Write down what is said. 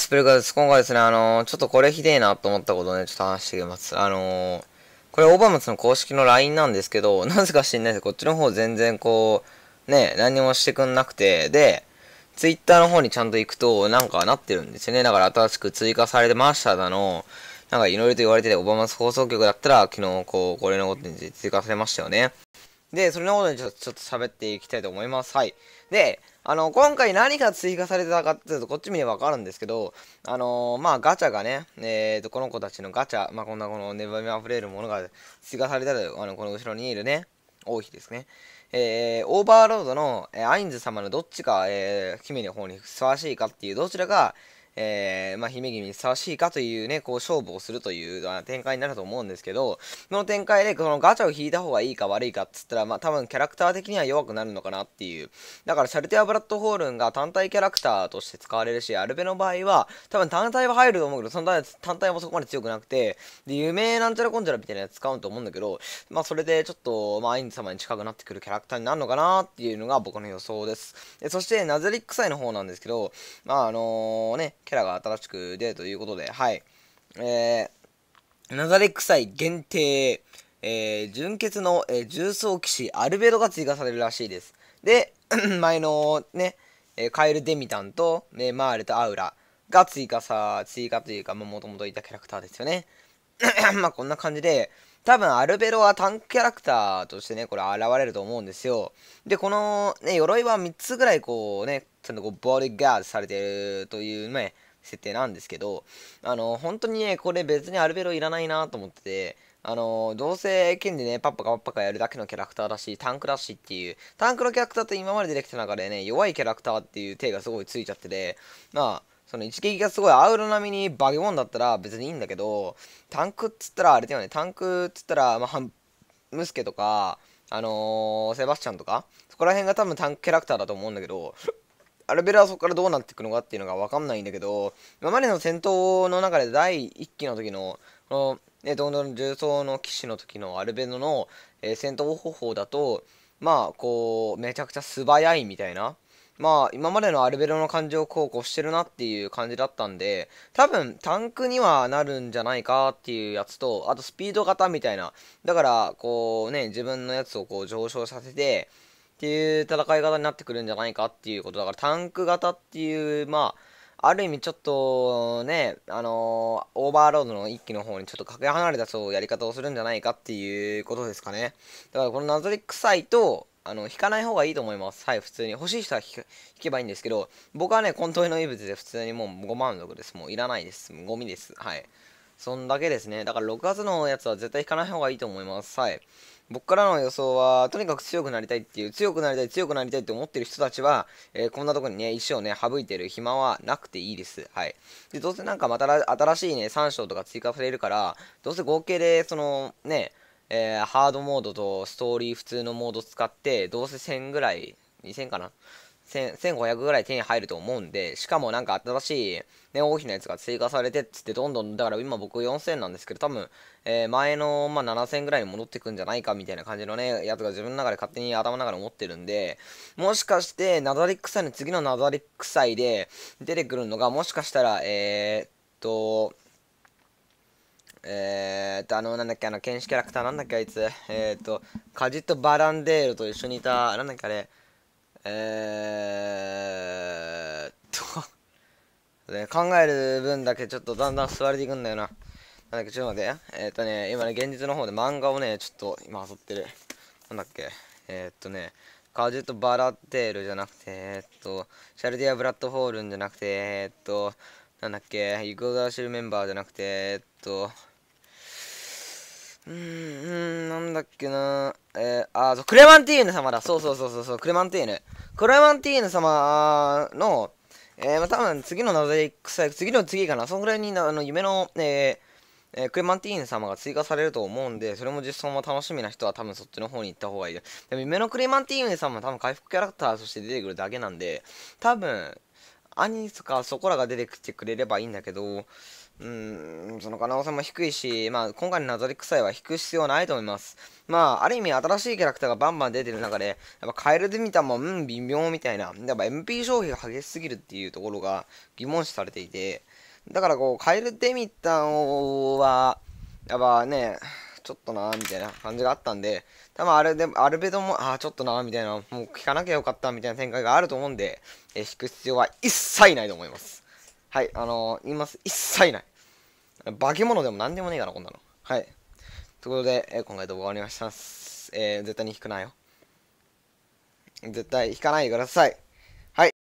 スプレカです。今回ですね、あのー、ちょっとこれひでえなと思ったことをね、ちょっと話していきます。あのー、これオーバーマツの公式の LINE なんですけど、なぜか知んないです。こっちの方全然こう、ね、何もしてくんなくて、で、Twitter の方にちゃんと行くと、なんかなってるんですよね。だから新しく追加されてましただの、なんかいろいろと言われてて、オバマス放送局だったら、昨日、こう、これのことに追加されましたよね。で、それのことにちょちょっと喋っていきたいと思います。はい。で、あの、今回何が追加されてたかっていうと、こっち見ればわかるんですけど、あのー、まあ、ガチャがね、えーと、この子たちのガチャ、まあ、こんなこの粘りあ溢れるものが追加されたと、あの、この後ろにいるね、王妃ですね。えー、オーバーロードの、えー、アインズ様のどっちが、えー、姫の方にふさわしいかっていう、どちらが、えー、まあ、姫君にふさわしいかというね、こう勝負をするというな展開になると思うんですけど、その展開で、このガチャを引いた方がいいか悪いかっつったら、まあ、多分キャラクター的には弱くなるのかなっていう。だから、シャルティア・ブラッドホールンが単体キャラクターとして使われるし、アルベの場合は、多分単体は入ると思うけど、その単体もそこまで強くなくて、で、有名なんちゃらこんちゃらみたいなやつ使うと思うんだけど、まあ、それでちょっと、まあ、アイン様に近くなってくるキャラクターになるのかなっていうのが僕の予想です。でそして、ナゼリック祭の方なんですけど、まあ、あのー、ね、キャラが新しく出るということで、はい。えー、なれ臭い限定、えー、純血の、えー、重装騎士アルベドが追加されるらしいです。で、前のね、えカエル・デミタンと、えマーレとアウラが追加さ、追加というか、もともといたキャラクターですよね。まあこんな感じで、多分アルベロはタンクキャラクターとしてね、これ現れると思うんですよ。で、このね、鎧は3つぐらいこうね、そのボディガードされてるというね、設定なんですけど、あの、本当にね、これ別にアルベロいらないなと思ってて、あの、どうせ剣でね、パッパカパッパカやるだけのキャラクターだし、タンクだしっていう、タンクのキャラクターって今まで出てきた中でね、弱いキャラクターっていう手がすごいついちゃってて、まあ、その一撃がすごいアウロ並みにバゲモンだったら別にいいんだけど、タンクっつったらあれだよね、タンクっつったら、まあ、ムスケとか、あのー、セバスチャンとか、そこら辺が多分タンクキャラクターだと思うんだけど、アルベルはそこからどうなっていくのかっていうのが分かんないんだけど、今までの戦闘の中で第1期の時の、この、ね、どんどん重曹の騎士の時のアルベノの、えー、戦闘方法だと、まあ、こう、めちゃくちゃ素早いみたいな、まあ、今までのアルベロの感情をこうこうしてるなっていう感じだったんで、多分、タンクにはなるんじゃないかっていうやつと、あとスピード型みたいな。だから、こうね、自分のやつをこう上昇させて、っていう戦い方になってくるんじゃないかっていうことだからタンク型っていうまあある意味ちょっとねあのー、オーバーロードの一機の方にちょっとかけ離れたそうやり方をするんじゃないかっていうことですかねだからこの謎で臭いとあの引かない方がいいと思いますはい普通に欲しい人は引けばいいんですけど僕はねコントロールの異物で普通にもうご満足ですもういらないですゴミですはいそんだけですねだから6月のやつは絶対引かない方がいいと思いますはい僕からの予想は、とにかく強くなりたいっていう、強くなりたい、強くなりたいって思ってる人たちは、えー、こんなとこにね、石をね、省いてる暇はなくていいです。はい。で、どうせなんかまた新しいね、3章とか追加されるから、どうせ合計で、その、ね、えー、ハードモードとストーリー普通のモード使って、どうせ1000ぐらい、2000かな1500ぐらい手に入ると思うんで、しかもなんか新しいね、大きなやつが追加されてっつってどんどん、だから今僕4000なんですけど、多分、えー、前の、まあ、7000ぐらいに戻ってくんじゃないかみたいな感じのね、やつが自分の中で勝手に頭の中で思ってるんで、もしかして、ナザリック祭の次のナザリック祭で出てくるのが、もしかしたら、えー、っと、えー、っと、あの、なんだっけ、あの、剣士キャラクターなんだっけ、あいつ。えー、っと、カジット・バランデールと一緒にいた、なんだっけ、あれ。えー考える分だけちょっとだんだん座れていくんだよな。なんだっけ、ちょっと待って。えっ、ー、とね、今ね、現実の方で漫画をね、ちょっと今遊ってる。なんだっけ。えー、っとね、カジュとバラテールじゃなくて、えー、っと、シャルディア・ブラッドホールンじゃなくて、えー、っと、なんだっけ、イクオダーシルメンバーじゃなくて、えっと、うん、うん、なんだっけなえー、あ、そう、クレマンティーヌ様だ。そうそうそうそう、そうクレマンティーヌ。クレマンティーヌ様の、えー、まあ、多分次の謎で臭い、次の次かな、そのぐらいにあの夢の、えー、えー、クレマンティーン様が追加されると思うんで、それも実装も楽しみな人は多分そっちの方に行った方がいい。でも夢のクレマンティーン様は多分回復キャラクターとして出てくるだけなんで、多分、ニとかそこらが出てきてくれればいいんだけど、うんその可能性も低いし、まあ、今回のナゾリック祭は引く必要ないと思います。まあ、ある意味新しいキャラクターがバンバン出てる中で、やっぱカエルデミタも、うん、微妙みたいな、やっぱ MP 消費が激しすぎるっていうところが疑問視されていて、だからこう、カエルデミタは、やっぱね、ちょっとなみたいな感じがあったんで、多分あれで、アルベドも、ああ、ちょっとなみたいな、もう聞かなきゃよかったみたいな展開があると思うんで、え引く必要は一切ないと思います。はい、あのー、言います。一切ない。化け物でも何でもねえからこんなの。はい。ということで、えー、今回動画終わりました。えー、絶対に引くなよ。絶対引かないでください。